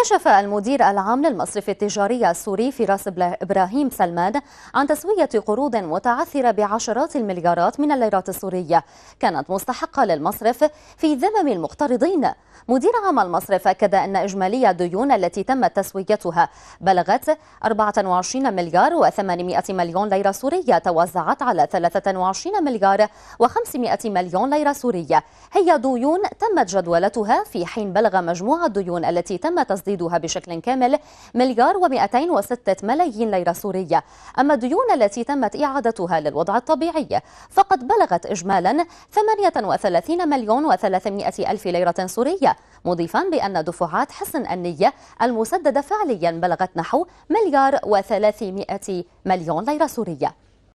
كشف المدير العام للمصرف التجاري السوري فراس إبراهيم سلمان عن تسوية قروض متعثرة بعشرات المليارات من الليرات السورية كانت مستحقة للمصرف في ذمم المقترضين مدير عام المصرف أكد أن إجمالي الديون التي تمت تسويتها بلغت 24 مليار و800 مليون ليرة سورية توزعت على 23 مليار و500 مليون ليرة سورية هي ديون تمت جدولتها في حين بلغ مجموع الديون التي تم تصديرها تسديدها بشكل كامل مليار و206 ملايين ليرة سورية أما الديون التي تمت إعادتها للوضع الطبيعي فقد بلغت إجمالا 38 مليون و300 ألف ليرة سورية مضيفا بأن دفعات حسن النية المسددة فعليا بلغت نحو مليار و300 مليون ليرة سورية